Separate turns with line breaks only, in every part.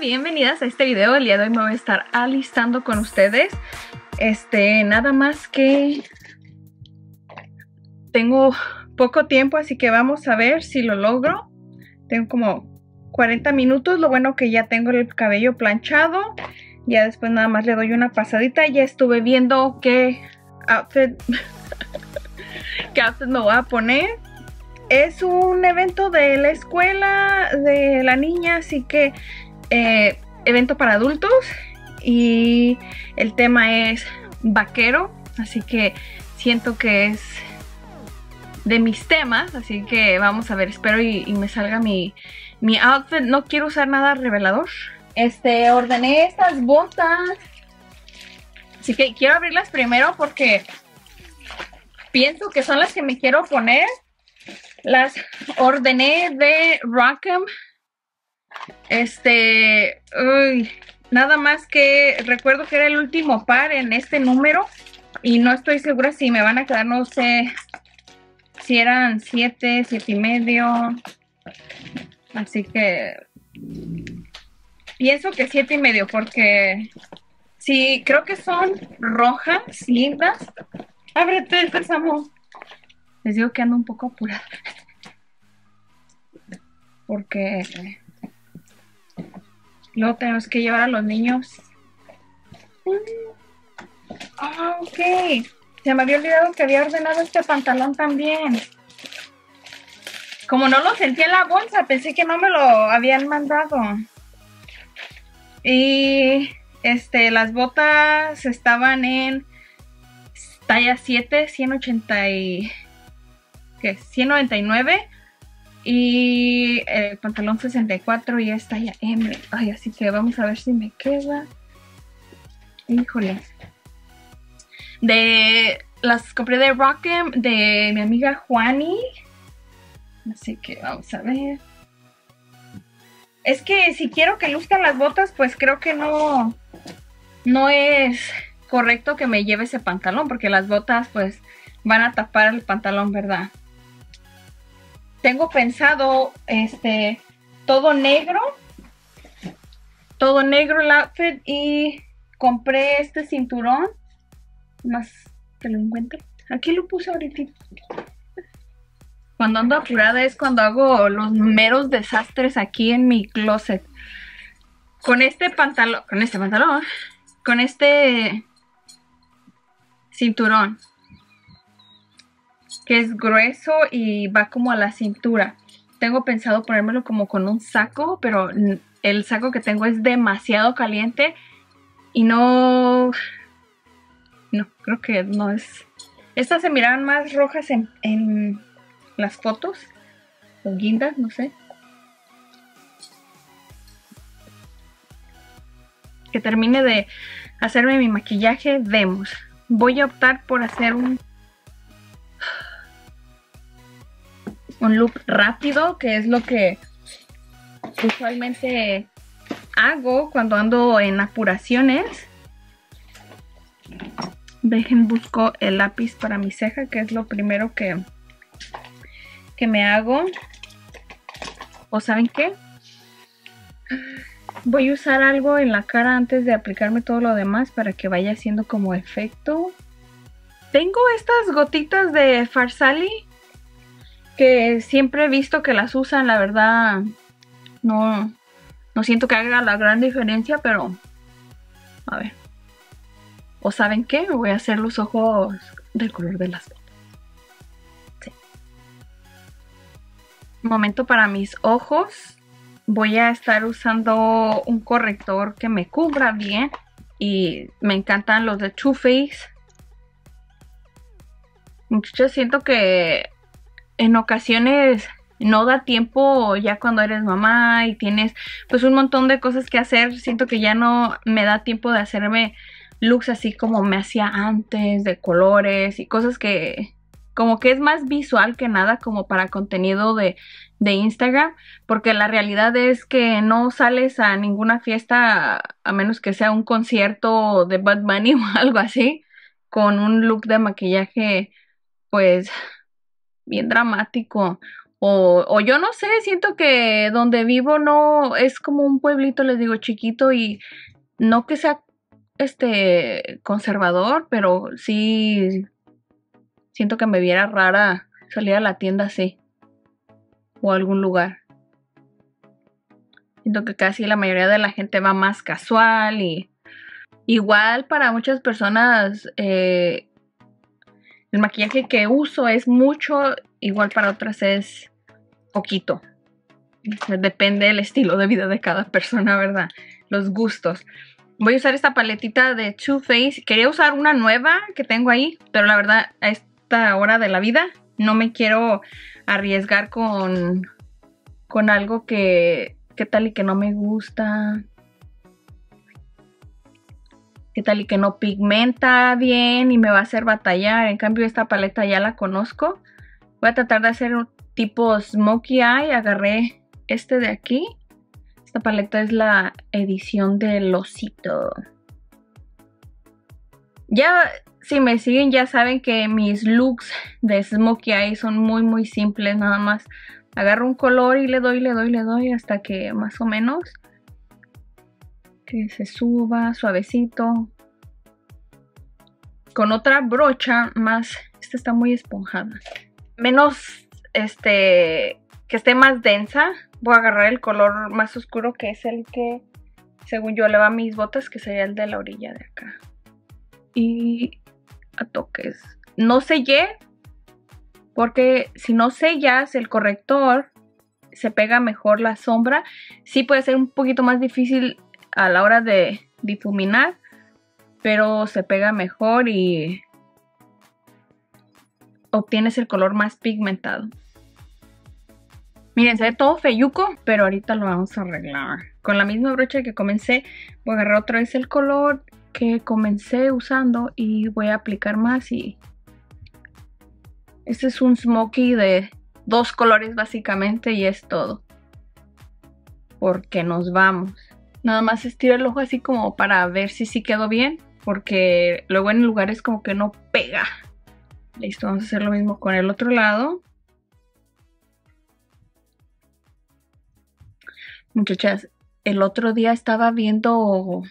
bienvenidas a este video. El día de hoy me voy a estar alistando con ustedes. Este, nada más que tengo poco tiempo, así que vamos a ver si lo logro. Tengo como 40 minutos. Lo bueno que ya tengo el cabello planchado. Ya después nada más le doy una pasadita. Ya estuve viendo qué outfit, qué outfit me voy a poner es un evento de la escuela de la niña, así que eh, evento para adultos y el tema es vaquero, así que siento que es de mis temas, así que vamos a ver, espero y, me salga mi, mi outfit, no quiero usar nada revelador. Este, ordené estas botas, así que quiero abrirlas primero porque pienso que son las que me quiero poner. Las ordené de Rock'em este, nada más que recuerdo que era el último par en este número y no estoy segura si me van a quedar, no sé, si eran siete, siete y medio. Así que pienso que siete y medio porque sí, creo que son rojas, lindas. Ábrete, pensamos. Les digo que ando un poco apurada. Porque Luego tenemos que llevar a los niños. Mm. Ah, ok. Se me había olvidado que había ordenado este pantalón también. Como no lo sentí en la bolsa, pensé que no me lo habían mandado. Y este, las botas estaban en talla 7, 180 ¿qué? 199 y el eh, pantalón 64 y esta ya M. Ay, así que vamos a ver si me queda. Híjole. De. Las compré de Rock'em de mi amiga Juani. Así que vamos a ver. Es que si quiero que luzcan las botas, pues creo que no. No es correcto que me lleve ese pantalón, porque las botas, pues, van a tapar el pantalón, ¿verdad? tengo pensado este todo negro, todo negro el outfit y compré este cinturón, más que lo encuentro? Aquí lo puse ahorita. Cuando ando apurada es cuando hago los meros desastres aquí en mi closet. Con este pantalón, con este pantalón, con este cinturón que es grueso y va como a la cintura. Tengo pensado ponérmelo como con un saco, pero el saco que tengo es demasiado caliente y no... No, creo que no es... Estas se miraban más rojas en, las fotos, o guindas, no sé. que termine de hacerme mi maquillaje, vemos. Voy a optar por hacer un un loop rápido, que es lo que usualmente hago cuando ando en apuraciones. Dejen, busco el lápiz para mi ceja, que es lo primero que, que me hago. ¿O saben qué? Voy a usar algo en la cara antes de aplicarme todo lo demás para que vaya haciendo como efecto. Tengo estas gotitas de Farsali que siempre he visto que las usan, la verdad, no, no siento que haga la gran diferencia, pero a ver. ¿O saben qué? Voy a hacer los ojos del color de las botas. Sí. Momento para mis ojos. Voy a estar usando un corrector que me cubra bien. Y me encantan los de Too Faced. Yo siento que en ocasiones no da tiempo ya cuando eres mamá y tienes pues un montón de cosas que hacer. Siento que ya no me da tiempo de hacerme looks así como me hacía antes, de colores y cosas que como que es más visual que nada como para contenido de, de Instagram, porque la realidad es que no sales a ninguna fiesta a menos que sea un concierto de Bad Bunny o algo así, con un look de maquillaje pues bien dramático. O, yo no sé, siento que donde vivo no es como un pueblito, les digo, chiquito y no que sea este conservador, pero sí siento que me viera rara salir a la tienda así o a algún lugar. Siento que casi la mayoría de la gente va más casual y igual para muchas personas eh, el maquillaje que uso es mucho, igual para otras es poquito. Depende del estilo de vida de cada persona, ¿verdad? Los gustos. Voy a usar esta paletita de Too Faced. Quería usar una nueva que tengo ahí, pero la verdad a esta hora de la vida no me quiero arriesgar con, con algo que, que tal y que no me gusta. ¿Qué tal y que no pigmenta bien y me va a hacer batallar? En cambio, esta paleta ya la conozco. Voy a tratar de hacer un tipo smokey eye. Agarré este de aquí. Esta paleta es la edición de losito. Ya, si me siguen, ya saben que mis looks de smokey eye son muy, muy simples. Nada más agarro un color y le doy, le doy, le doy hasta que más o menos que se suba suavecito. Con otra brocha más, esta está muy esponjada. Menos, este, que esté más densa. Voy a agarrar el color más oscuro que es el que, según yo, le va a mis botas, que sería el de la orilla de acá. Y a toques. No sellé, porque si no sellas el corrector, se pega mejor la sombra. Sí puede ser un poquito más difícil a la hora de difuminar, pero se pega mejor y obtienes el color más pigmentado. Miren, se ve todo feyuco, pero ahorita lo vamos a arreglar. Con la misma brocha que comencé, voy a agarrar otra vez el color que comencé usando y voy a aplicar más y... Este es un smokey de dos colores básicamente y es todo. Porque nos vamos nada más estira el ojo así como para ver si sí quedó bien, porque luego en lugares como que no pega. Listo, vamos a hacer lo mismo con el otro lado. Muchachas, el otro día estaba viendo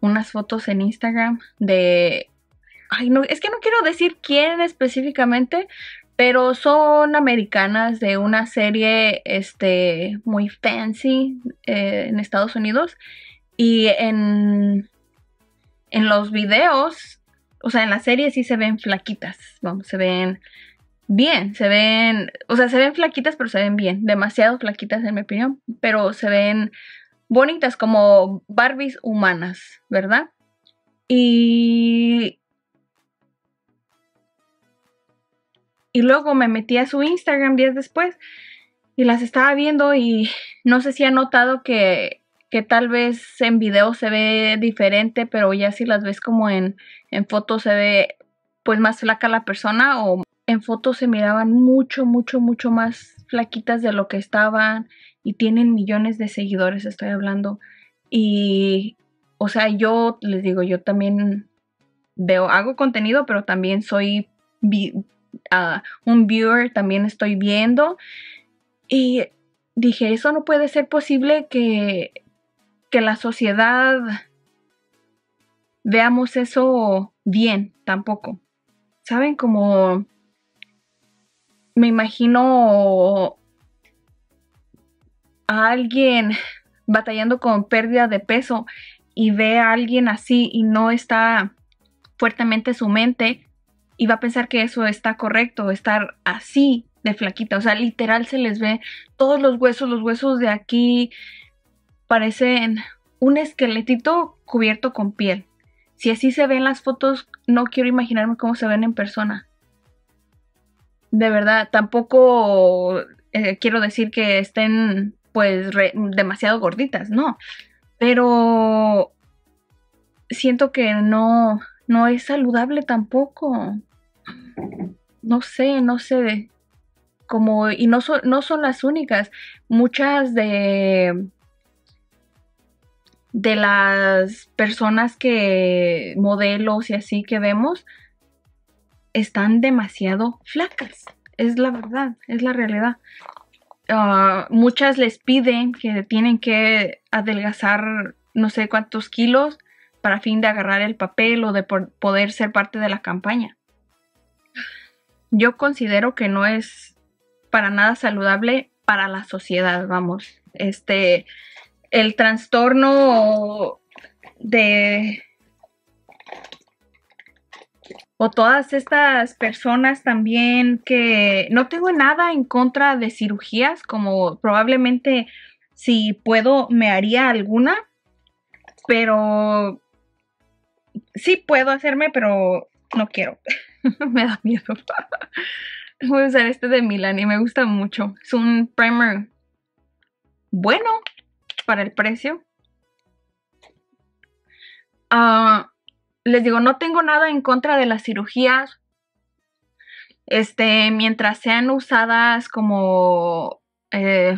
unas fotos en Instagram de... Ay, no, es que no quiero decir quién específicamente, pero son americanas de una serie este, muy fancy eh, en Estados Unidos y en, en los videos, o sea, en la serie sí se ven flaquitas, vamos, se ven bien, se ven, o sea, se ven flaquitas, pero se ven bien, demasiado flaquitas en mi opinión, pero se ven bonitas como Barbies humanas, ¿verdad? Y Y luego me metí a su Instagram días después y las estaba viendo y no sé si ha notado que, tal vez en video se ve diferente, pero ya si las ves como en, en fotos se ve pues más flaca la persona o en fotos se miraban mucho, mucho, mucho más flaquitas de lo que estaban y tienen millones de seguidores, estoy hablando. Y, o sea, yo les digo, yo también veo, hago contenido, pero también soy, un viewer también estoy viendo. Y dije, eso no puede ser posible que, que la sociedad veamos eso bien tampoco. ¿Saben? Como me imagino a alguien batallando con pérdida de peso y ve a alguien así y no está fuertemente su mente, y va a pensar que eso está correcto, estar así de flaquita, o sea, literal se les ve todos los huesos, los huesos de aquí parecen un esqueletito cubierto con piel. Si así se ven las fotos, no quiero imaginarme cómo se ven en persona. De verdad, tampoco eh, quiero decir que estén pues demasiado gorditas, no. Pero siento que no, no es saludable tampoco. No sé, no sé. Como, y no, no son las únicas. Muchas de, de las personas que, modelos y así que vemos, están demasiado flacas. Es la verdad, es la realidad. Ah, muchas les piden que tienen que adelgazar no sé cuántos kilos para fin de agarrar el papel o de poder ser parte de la campaña. Yo considero que no es para nada saludable para la sociedad, vamos. Este, el trastorno de... O todas estas personas también que no tengo nada en contra de cirugías, como probablemente si puedo me haría alguna, pero sí puedo hacerme, pero no quiero. me da miedo. Voy a usar este de Milani, me gusta mucho. Es un primer bueno para el precio. Ah, les digo, no tengo nada en contra de las cirugías. Este, mientras sean usadas como eh,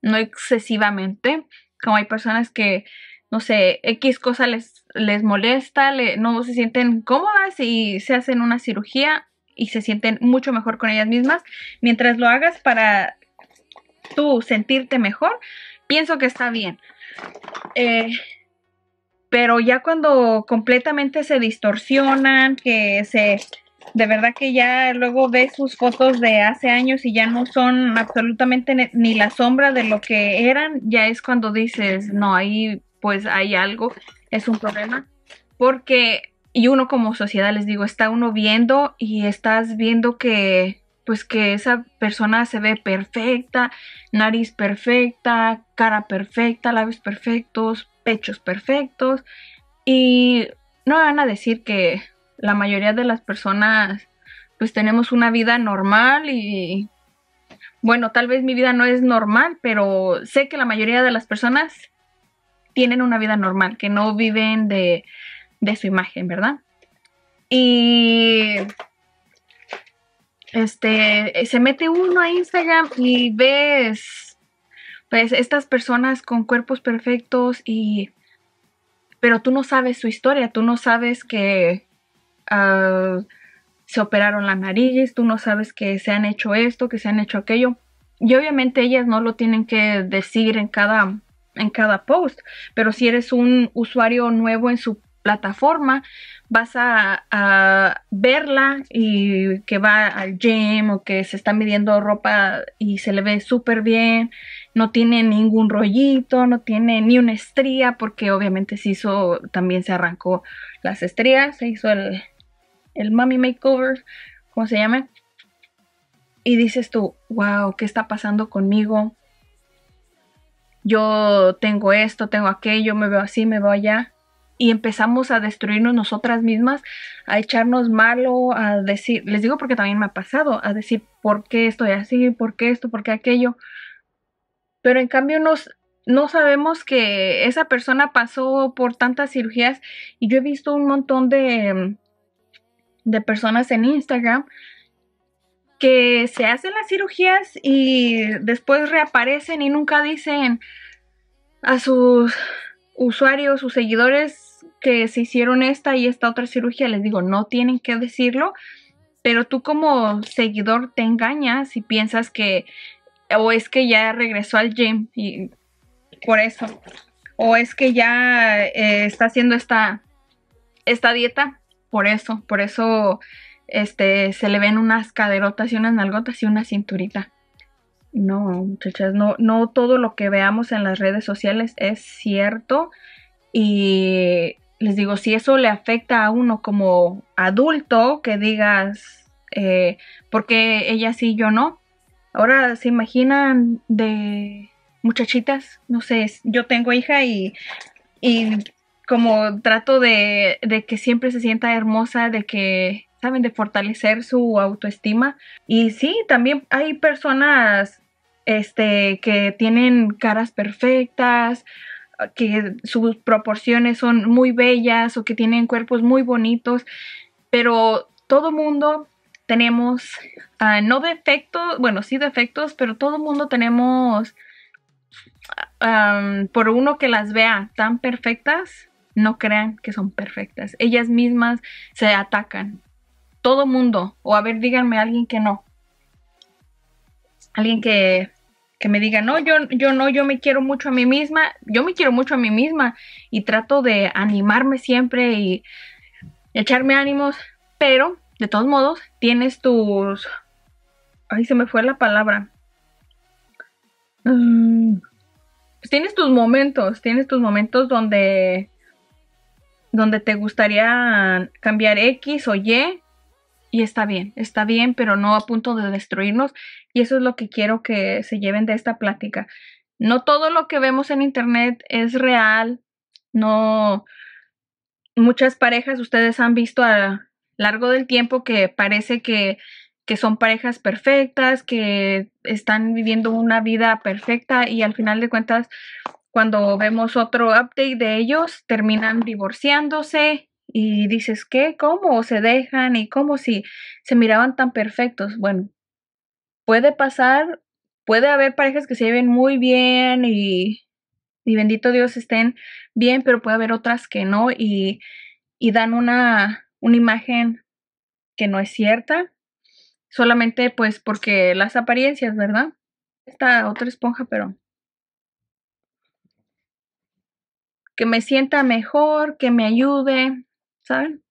no excesivamente, como hay personas que no sé, X cosa les, les molesta, no se sienten cómodas y se hacen una cirugía y se sienten mucho mejor con ellas mismas. Mientras lo hagas para tú sentirte mejor, pienso que está bien. Eh, pero ya cuando completamente se distorsionan, que se... De verdad que ya luego ves sus fotos de hace años y ya no son absolutamente ni la sombra de lo que eran, ya es cuando dices, no, ahí pues hay algo, es un problema, porque, y uno como sociedad, les digo, está uno viendo y estás viendo que, pues que esa persona se ve perfecta, nariz perfecta, cara perfecta, labios perfectos, pechos perfectos, y no van a decir que la mayoría de las personas pues tenemos una vida normal y bueno, tal vez mi vida no es normal, pero sé que la mayoría de las personas tienen una vida normal, que no viven de, su imagen, ¿verdad? Y este, se mete uno a Instagram y ves, pues, estas personas con cuerpos perfectos y, pero tú no sabes su historia, tú no sabes que ah, se operaron las narices, tú no sabes que se han hecho esto, que se han hecho aquello. Y obviamente ellas no lo tienen que decir en cada en cada post, pero si eres un usuario nuevo en su plataforma, vas a, verla y que va al gym o que se está midiendo ropa y se le ve súper bien, no tiene ningún rollito, no tiene ni una estría, porque obviamente se hizo, también se arrancó las estrías, se hizo el, el mommy makeover, ¿cómo se llama? Y dices tú, wow, ¿qué está pasando conmigo? yo tengo esto, tengo aquello, me veo así, me veo allá. Y empezamos a destruirnos nosotras mismas, a echarnos malo, a decir, les digo porque también me ha pasado, a decir por qué estoy así, por qué esto, por qué aquello. Pero en cambio nos, no sabemos que esa persona pasó por tantas cirugías y yo he visto un montón de, de personas en Instagram que se hacen las cirugías y después reaparecen y nunca dicen a sus usuarios, sus seguidores que se hicieron esta y esta otra cirugía. Les digo, no tienen que decirlo, pero tú como seguidor te engañas y piensas que o es que ya regresó al gym y por eso, o es que ya eh, está haciendo esta, esta dieta por eso, por eso este, se le ven unas caderotas y unas nalgotas y una cinturita. No, muchachas, no, no todo lo que veamos en las redes sociales es cierto. Y les digo, si eso le afecta a uno como adulto, que digas, eh, porque ella sí, yo no. Ahora se imaginan de muchachitas, no sé, yo tengo hija y, como trato de, de que siempre se sienta hermosa, de que saben, de fortalecer su autoestima. Y sí, también hay personas este, que tienen caras perfectas, que sus proporciones son muy bellas o que tienen cuerpos muy bonitos, pero todo mundo tenemos, ah, no defectos, bueno, sí defectos, pero todo mundo tenemos, por uno que las vea tan perfectas, no crean que son perfectas. Ellas mismas se atacan todo mundo. O a ver, díganme a alguien que no. Alguien que, me diga, no, yo, yo no, yo me quiero mucho a mí misma. Yo me quiero mucho a mí misma y trato de animarme siempre y echarme ánimos. Pero, de todos modos, tienes tus... ahí se me fue la palabra. Mm, pues tienes tus momentos, tienes tus momentos donde donde te gustaría cambiar X o Y y está bien, está bien, pero no a punto de destruirnos. Y eso es lo que quiero que se lleven de esta plática. No todo lo que vemos en Internet es real, no. Muchas parejas ustedes han visto a largo del tiempo que parece que, que son parejas perfectas, que están viviendo una vida perfecta y al final de cuentas, cuando vemos otro update de ellos, terminan divorciándose y dices, ¿qué? ¿Cómo se dejan? ¿Y cómo si se miraban tan perfectos? Bueno, puede pasar, puede haber parejas que se lleven muy bien y, bendito Dios estén bien, pero puede haber otras que no y, dan una, una imagen que no es cierta, solamente pues porque las apariencias, ¿verdad? Esta otra esponja, pero que me sienta mejor, que me ayude, ¿saben?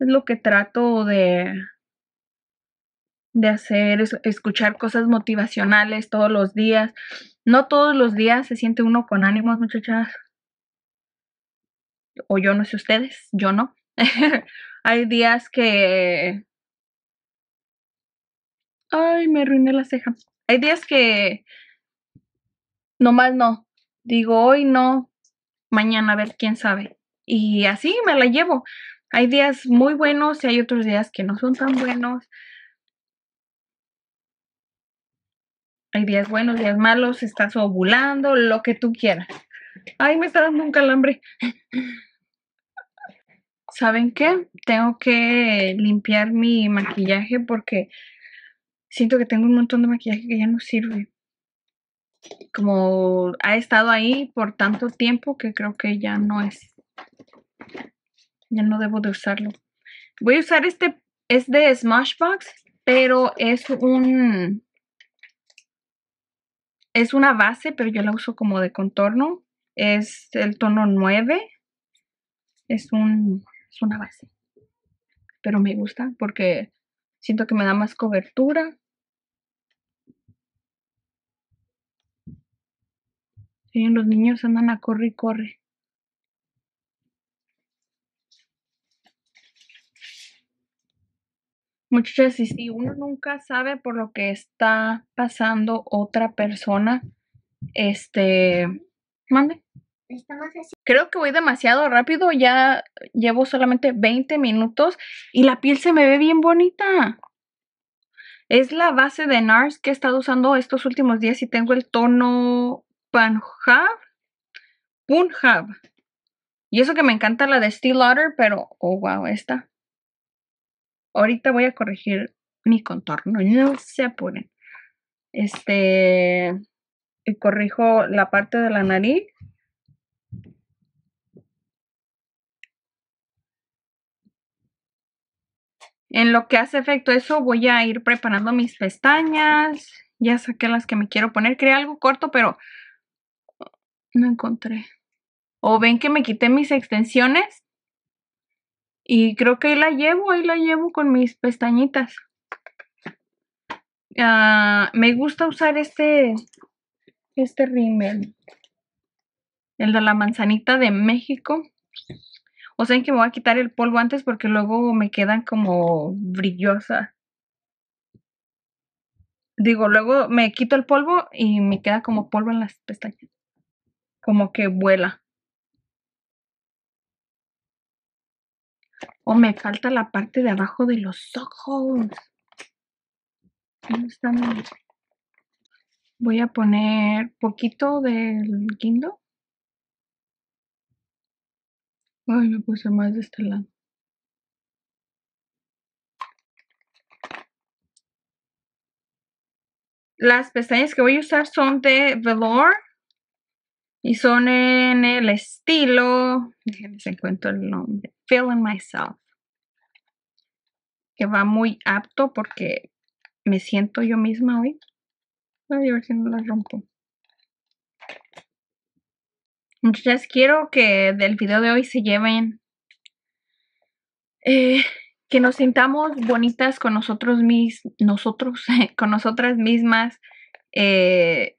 Es lo que trato de, de hacer, es escuchar cosas motivacionales todos los días. No todos los días se siente uno con ánimos, muchachas. O yo no sé ustedes, yo no. Hay días que... Ay, me arruiné la ceja. Hay días que... Nomás no. Digo, hoy no. Mañana, a ver, quién sabe y así me la llevo. Hay días muy buenos y hay otros días que no son tan buenos. Hay días buenos, días malos, estás ovulando, lo que tú quieras. Ay, me está dando un calambre. ¿Saben qué? Tengo que limpiar mi maquillaje porque siento que tengo un montón de maquillaje que ya no sirve. Como ha estado ahí por tanto tiempo que creo que ya no es ya no debo de usarlo. Voy a usar este, es de Smashbox, pero es un... Es una base, pero yo la uso como de contorno. Es el tono 9. Es, un, es una base. Pero me gusta porque siento que me da más cobertura. Y los niños andan a correr y corre. Muchachas, y si uno nunca sabe por lo que está pasando otra persona, este, mande. Creo que voy demasiado rápido, ya llevo solamente 20 minutos y la piel se me ve bien bonita. Es la base de NARS que he estado usando estos últimos días y tengo el tono Punjab. Punjab. Y eso que me encanta la de Steel Lauder, pero, oh wow, esta. Ahorita voy a corregir mi contorno, no se apuren. Este, y corrijo la parte de la nariz. En lo que hace efecto eso, voy a ir preparando mis pestañas. Ya saqué las que me quiero poner. Creé algo corto, pero no encontré. O ven que me quité mis extensiones y creo que ahí la llevo, ahí la llevo con mis pestañitas. Ah, me gusta usar este, este rímel. El de la manzanita de México. O sea que me voy a quitar el polvo antes porque luego me quedan como brillosa. Digo, luego me quito el polvo y me queda como polvo en las pestañas. Como que vuela. O me falta la parte de abajo de los ojos. Voy a poner poquito del guindo. Ay, me puse más de este lado. Las pestañas que voy a usar son de Velour. Y son en el estilo. Déjenme encuentro el nombre feeling myself, que va muy apto porque me siento yo misma hoy. a ver si no la rompo. Muchachas, quiero que del video de hoy se lleven eh, que nos sintamos bonitas con nosotros mis, nosotros, con nosotras mismas, eh,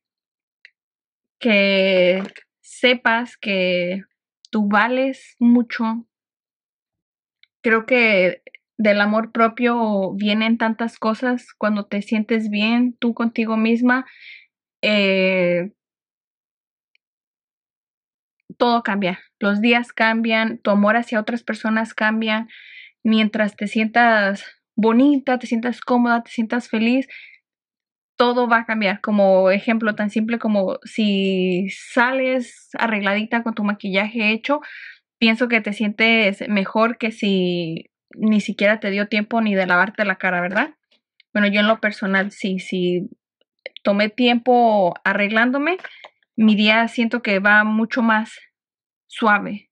que sepas que tú vales mucho, creo que del amor propio vienen tantas cosas cuando te sientes bien tú contigo misma. Eh, todo cambia, los días cambian, tu amor hacia otras personas cambia, mientras te sientas bonita, te sientas cómoda, te sientas feliz, todo va a cambiar. Como ejemplo tan simple como si sales arregladita con tu maquillaje hecho, pienso que te sientes mejor que si ni siquiera te dio tiempo ni de lavarte la cara, ¿verdad? Bueno, yo en lo personal sí, sí tomé tiempo arreglándome, mi día siento que va mucho más suave.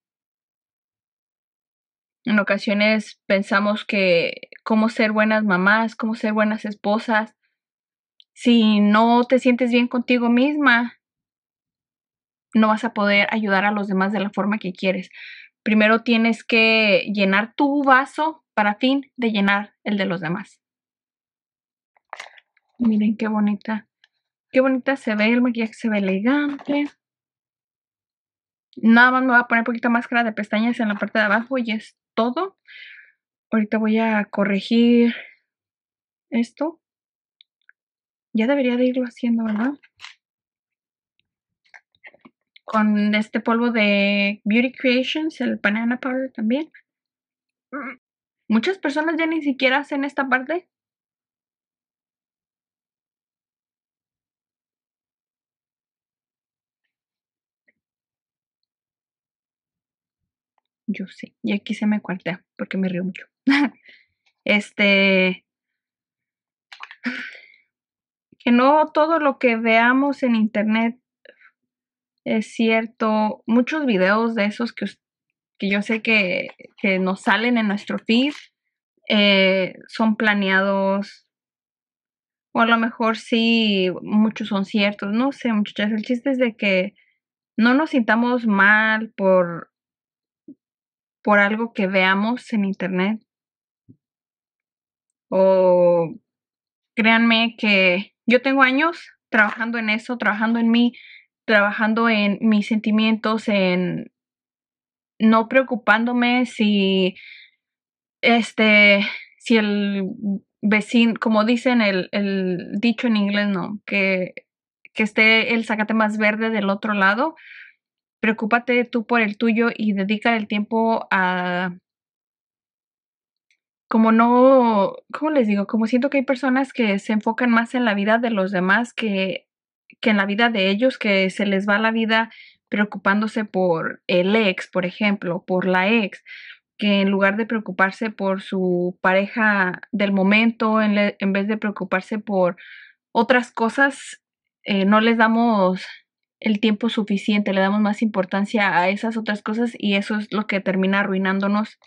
En ocasiones pensamos que cómo ser buenas mamás, cómo ser buenas esposas, si no te sientes bien contigo misma, no vas a poder ayudar a los demás de la forma que quieres. Primero tienes que llenar tu vaso para fin de llenar el de los demás. Miren qué bonita. Qué bonita se ve, el maquillaje se ve elegante. Nada más me voy a poner poquita máscara de pestañas en la parte de abajo y es todo. Ahorita voy a corregir esto. Ya debería de irlo haciendo, ¿verdad? con este polvo de Beauty Creations, el banana powder también. Muchas personas ya ni siquiera hacen esta parte. Yo sí, y aquí se me cuartea porque me río mucho. este que no todo lo que veamos en internet es cierto, muchos videos de esos que, que yo sé que, que, nos salen en nuestro feed eh, son planeados, o a lo mejor sí, muchos son ciertos, no sé, muchachas, el chiste es de que no nos sintamos mal por, por algo que veamos en internet. O créanme que yo tengo años trabajando en eso, trabajando en mí, trabajando en mis sentimientos, en no preocupándome si este, si el vecino, como dicen el, dicho en inglés, no, que, que esté el zacate más verde del otro lado. Preocúpate tú por el tuyo y dedica el tiempo a como no, ¿cómo les digo? Como siento que hay personas que se enfocan más en la vida de los demás que que en la vida de ellos, que se les va la vida preocupándose por el ex, por ejemplo, por la ex, que en lugar de preocuparse por su pareja del momento, en, vez de preocuparse por otras cosas, eh, no les damos el tiempo suficiente, le damos más importancia a esas otras cosas y eso es lo que termina arruinándonos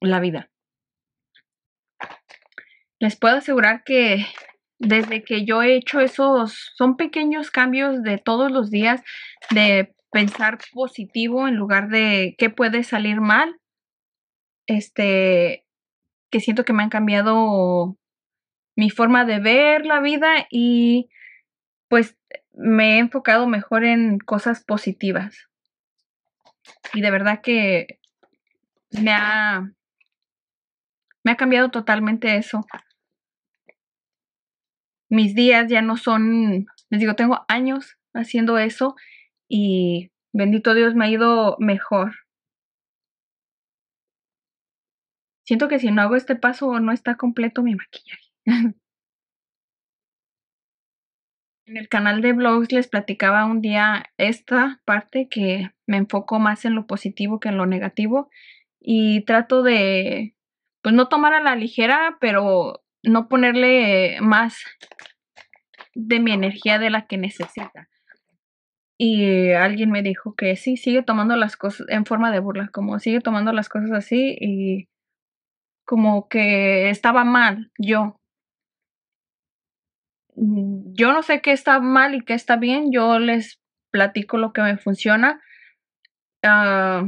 la vida. Les puedo asegurar que desde que yo he hecho esos, son pequeños cambios de todos los días, de pensar positivo en lugar de qué puede salir mal, este, que siento que me han cambiado mi forma de ver la vida y pues me he enfocado mejor en cosas positivas. Y de verdad que me ha, me ha cambiado totalmente eso mis días ya no son, les digo, tengo años haciendo eso y bendito Dios me ha ido mejor. Siento que si no hago este paso no está completo mi maquillaje. en el canal de blogs les platicaba un día esta parte que me enfoco más en lo positivo que en lo negativo y trato de, pues no tomar a la ligera, pero no ponerle más de mi energía de la que necesita. Y alguien me dijo que sí, sigue tomando las cosas en forma de burla, como sigue tomando las cosas así y como que estaba mal yo. Mm, yo no sé qué está mal y qué está bien, yo les platico lo que me funciona. Ah,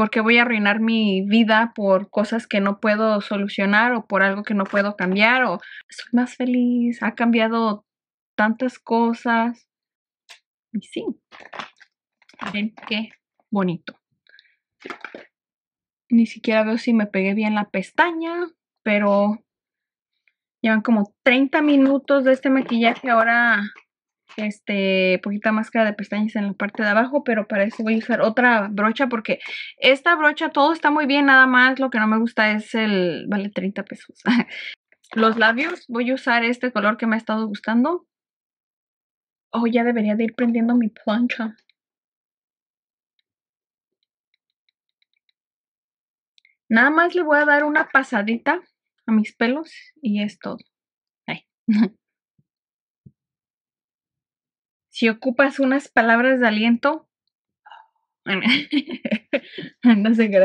porque voy a arruinar mi vida por cosas que no puedo solucionar o por algo que no puedo cambiar o soy más feliz, ha cambiado tantas cosas. Y sí, Miren qué bonito. Ni siquiera veo si me pegué bien la pestaña, pero llevan como 30 minutos de este maquillaje ahora este poquita máscara de pestañas en la parte de abajo, pero para eso voy a usar otra brocha porque esta brocha todo está muy bien, nada más lo que no me gusta es el, vale 30 pesos. Los labios, voy a usar este color que me ha estado gustando. Oh, ya debería de ir prendiendo mi plancha. Nada más le voy a dar una pasadita a mis pelos y es todo. Si ocupas unas palabras de aliento, no sé qué.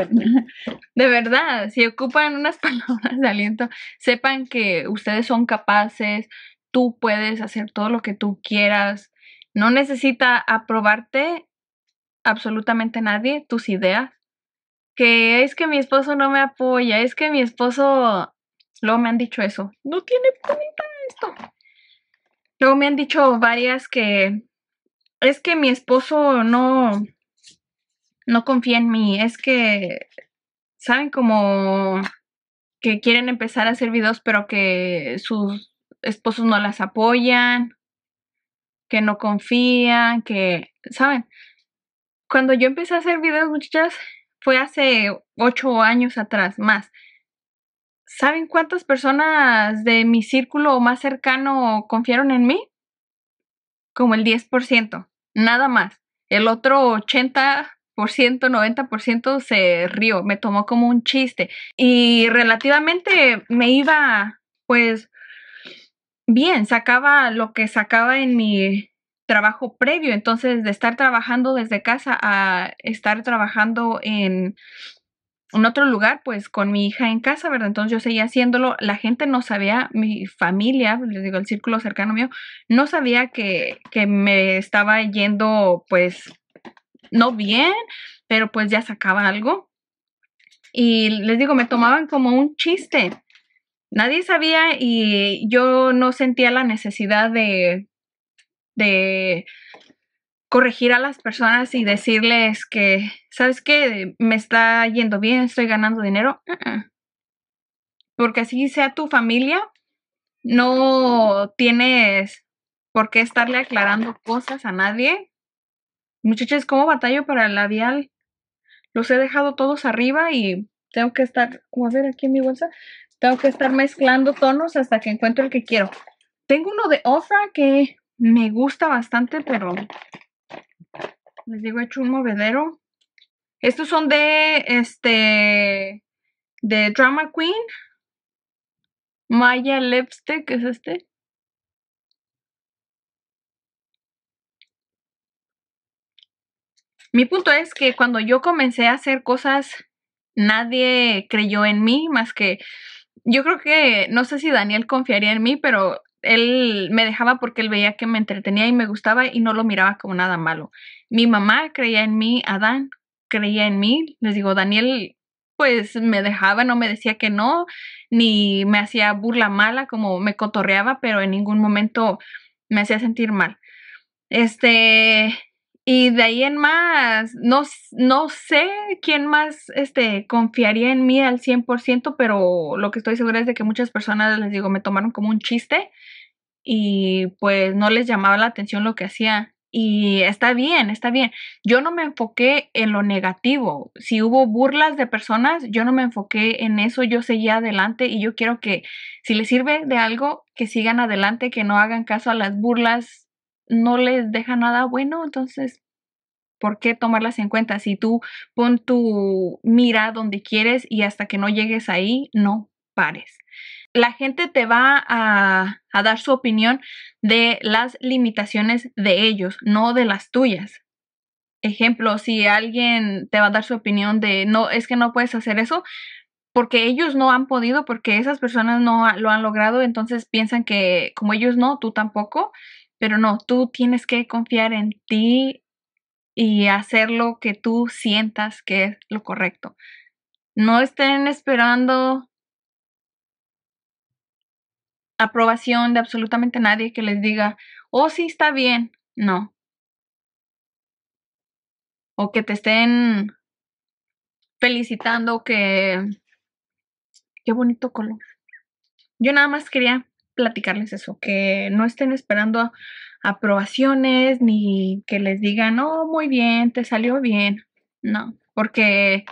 De verdad, si ocupan unas palabras de aliento, sepan que ustedes son capaces, tú puedes hacer todo lo que tú quieras. No necesita aprobarte absolutamente nadie tus ideas. Que es que mi esposo no me apoya, es que mi esposo. Luego me han dicho eso. No tiene cuenta esto. Luego me han dicho varias que es que mi esposo no, no confía en mí, es que, ¿saben? Como que quieren empezar a hacer videos, pero que sus esposos no las apoyan, que no confían, que, ¿saben? Cuando yo empecé a hacer videos, muchachas, fue hace ocho años atrás, más. ¿Saben cuántas personas de mi círculo más cercano confiaron en mí? como el 10%, nada más. El otro 80%, 90% se rió, me tomó como un chiste y relativamente me iba pues bien, sacaba lo que sacaba en mi trabajo previo, entonces de estar trabajando desde casa a estar trabajando en en otro lugar, pues con mi hija en casa, ¿verdad? Entonces yo seguía haciéndolo, la gente no sabía, mi familia, les digo, el círculo cercano mío, no sabía que, que me estaba yendo, pues, no bien, pero pues ya sacaba algo. Y les digo, me tomaban como un chiste. Nadie sabía y yo no sentía la necesidad de, de corregir a las personas y decirles que, ¿sabes qué? Me está yendo bien, estoy ganando dinero. Uh-uh. Porque así sea tu familia, no tienes por qué estarle aclarando cosas a nadie. Muchachos, como batalla para el labial? Los he dejado todos arriba y tengo que estar, a ver aquí en mi bolsa, tengo que estar mezclando tonos hasta que encuentro el que quiero. Tengo uno de Ofra que me gusta bastante, pero les digo, he hecho un movedero. Estos son de, este, de Drama Queen. Maya Lipstick, ¿es este? Mi punto es que cuando yo comencé a hacer cosas, nadie creyó en mí más que... Yo creo que, no sé si Daniel confiaría en mí, pero él me dejaba porque él veía que me entretenía y me gustaba y no lo miraba como nada malo. Mi mamá creía en mí, Adán creía en mí. Les digo, Daniel pues me dejaba, no me decía que no, ni me hacía burla mala, como me cotorreaba, pero en ningún momento me hacía sentir mal. Este, y de ahí en más, no, no sé quién más este, confiaría en mí al 100%, pero lo que estoy segura es de que muchas personas, les digo, me tomaron como un chiste y pues no les llamaba la atención lo que hacía. Y está bien, está bien. Yo no me enfoqué en lo negativo. Si hubo burlas de personas, yo no me enfoqué en eso. Yo seguía adelante y yo quiero que si les sirve de algo, que sigan adelante, que no hagan caso a las burlas. No les deja nada bueno. Entonces, ¿por qué tomarlas en cuenta? Si tú pon tu mira donde quieres y hasta que no llegues ahí, no pares la gente te va a, dar su opinión de las limitaciones de ellos, no de las tuyas. Ejemplo, si alguien te va a dar su opinión de no, es que no puedes hacer eso, porque ellos no han podido, porque esas personas no lo han logrado, entonces piensan que como ellos no, tú tampoco, pero no, tú tienes que confiar en ti y hacer lo que tú sientas que es lo correcto. No estén esperando aprobación de absolutamente nadie que les diga, oh, sí, está bien. No. O que te estén felicitando que... Qué bonito color. Yo nada más quería platicarles eso, que no estén esperando aprobaciones ni que les digan, oh, muy bien, te salió bien. No porque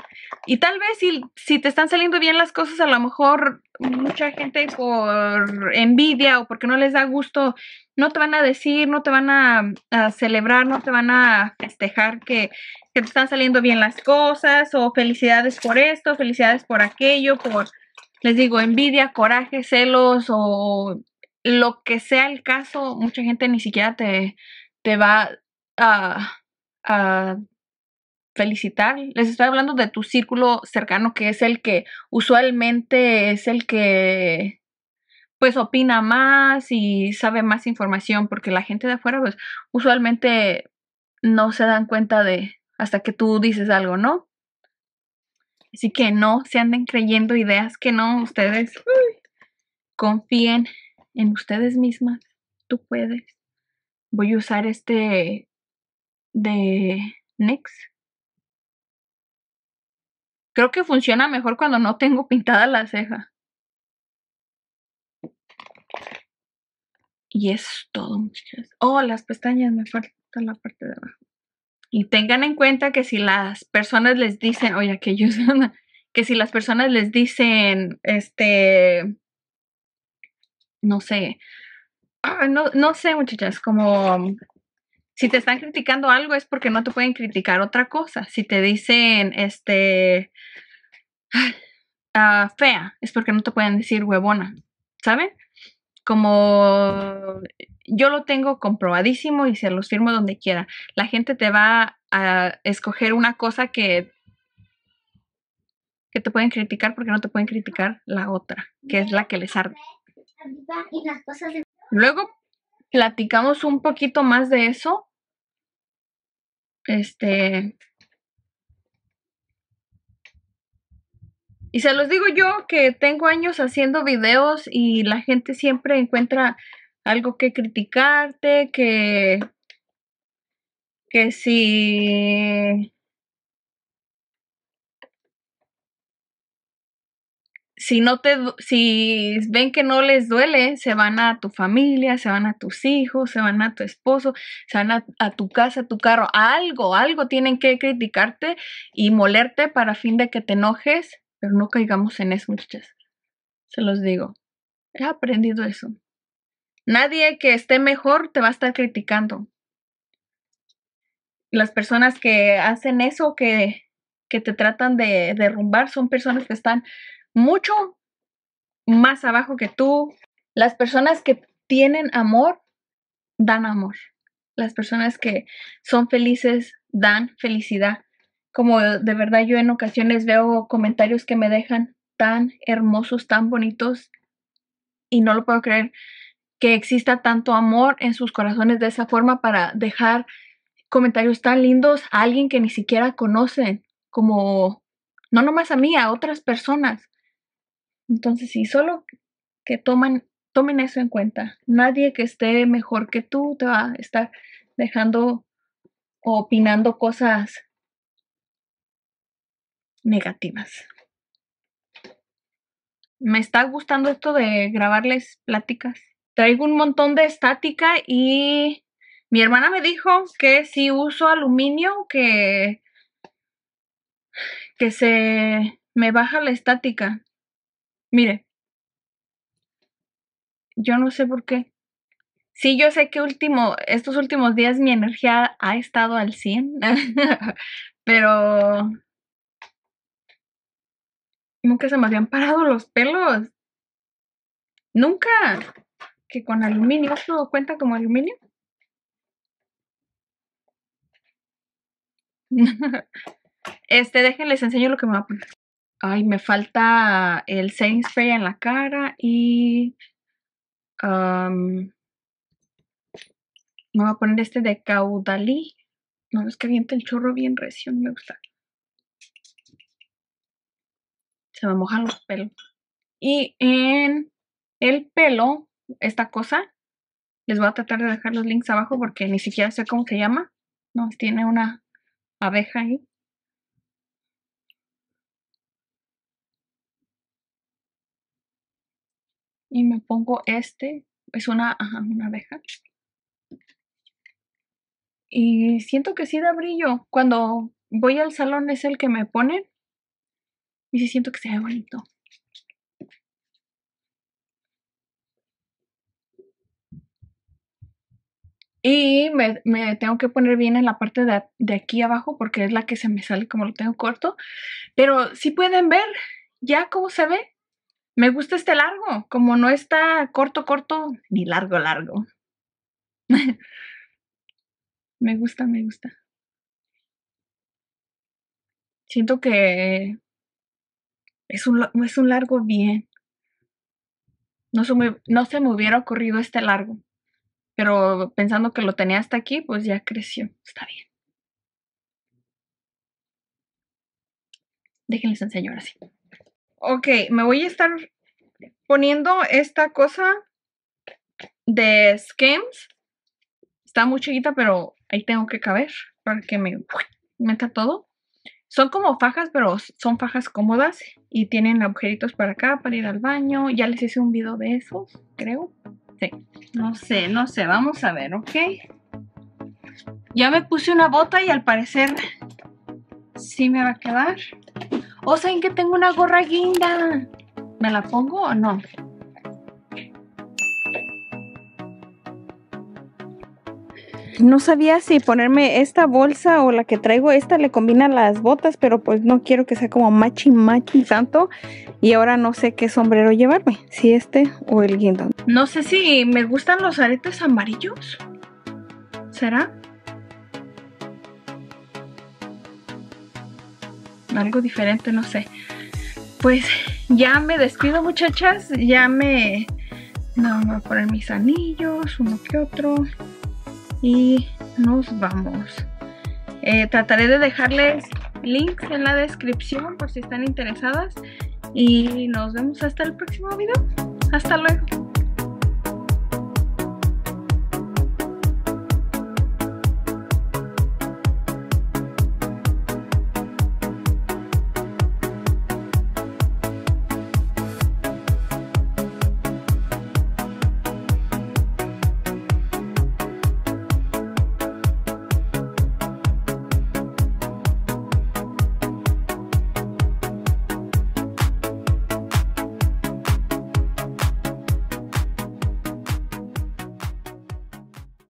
y tal vez si, si, te están saliendo bien las cosas, a lo mejor mucha gente por envidia o porque no les da gusto, no te van a decir, no te van a, celebrar, no te van a festejar que, te están saliendo bien las cosas o felicidades por esto, felicidades por aquello, por, les digo, envidia, coraje, celos o lo que sea el caso, mucha gente ni siquiera te, te va a felicitar. Les estoy hablando de tu círculo cercano, que es el que usualmente es el que pues opina más y sabe más información, porque la gente de afuera, pues usualmente no se dan cuenta de hasta que tú dices algo, ¿no? Así que no se anden creyendo ideas que no, ustedes confíen en ustedes mismas. Tú puedes. Voy a usar este de Next Creo que funciona mejor cuando no tengo pintada la ceja. Y es todo, muchachas. Oh, las pestañas, me falta la parte de abajo. Y tengan en cuenta que si las personas les dicen, oye, que yo que si las personas les dicen, este, no sé, ah, no, no sé, muchachas, como si te están criticando algo es porque no te pueden criticar otra cosa. Si te dicen, este, ah, fea, es porque no te pueden decir huevona, ¿saben? Como yo lo tengo comprobadísimo y se los firmo donde quiera. La gente te va a escoger una cosa que, que te pueden criticar porque no te pueden criticar la otra, que es la que les arde. Luego platicamos un poquito más de eso. Este. Y se los digo yo que tengo años haciendo videos y la gente siempre encuentra algo que criticarte, que que si si no te si ven que no les duele, se van a tu familia, se van a tus hijos, se van a tu esposo, se van a, tu casa, a tu carro, algo, algo tienen que criticarte y molerte para fin de que te enojes, pero no caigamos en eso, muchachas. Se los digo. He aprendido eso. Nadie que esté mejor te va a estar criticando. Las personas que hacen eso, que, que te tratan de derrumbar, son personas que están mucho más abajo que tú. Las personas que tienen amor dan amor. Las personas que son felices dan felicidad. Como de verdad yo en ocasiones veo comentarios que me dejan tan hermosos, tan bonitos y no lo puedo creer que exista tanto amor en sus corazones de esa forma para dejar comentarios tan lindos a alguien que ni siquiera conocen, como no nomás a mí, a otras personas. Entonces, sí, solo que tomen eso en cuenta. Nadie que esté mejor que tú te va a estar dejando o opinando cosas negativas. Me está gustando esto de grabarles pláticas. Traigo un montón de estática y mi hermana me dijo que si uso aluminio que que se me baja la estática. Mire, yo no sé por qué. Sí, yo sé que último, estos últimos días mi energía ha estado al 100, pero nunca se me habían parado los pelos. Nunca. Que con aluminio, ¿Todo cuenta como aluminio? este, déjenles enseño lo que me va a poner. Ay, me falta el Sainsbury spray en la cara y... me voy a poner este de caudalí. No, es que avienta el chorro bien recio, me gusta. Se me mojan los pelos. Y en el pelo, esta cosa, les voy a tratar de dejar los links abajo porque ni siquiera sé cómo se llama. No, tiene una abeja ahí. y me pongo este, es una, una abeja. Y siento que sí da brillo. Cuando voy al salón es el que me ponen y sí siento que se ve bonito. Y me, tengo que poner bien en la parte de, aquí abajo porque es la que se me sale como lo tengo corto. Pero si pueden ver ya cómo se ve, me gusta este largo, como no está corto, corto, ni largo, largo. me gusta, me gusta. Siento que es un, es un largo bien. No se, me, no se me hubiera ocurrido este largo, pero pensando que lo tenía hasta aquí, pues ya creció. Está bien. Déjenles enseñar así ok, me voy a estar poniendo esta cosa de SKIMS, Está muy chiquita, pero ahí tengo que caber para que me meta todo. Son como fajas, pero son fajas cómodas y tienen agujeritos para acá para ir al baño. Ya les hice un video de esos, creo. Sí. No sé, no sé. Vamos a ver, ¿ok? Ya me puse una bota y al parecer sí me va a quedar. O sea, que tengo una gorra guinda. ¿Me la pongo o no? No sabía si ponerme esta bolsa o la que traigo esta le combina las botas, pero pues no quiero que sea como machi machi tanto. Y ahora no sé qué sombrero llevarme, si este o el guinda. No sé si me gustan los aretes amarillos. ¿Será? algo diferente, no sé. Pues ya me despido muchachas, ya me... No, me voy a poner mis anillos, uno que otro. Y nos vamos. Eh, trataré de dejarles links en la descripción por si están interesadas. Y nos vemos hasta el próximo video. Hasta luego.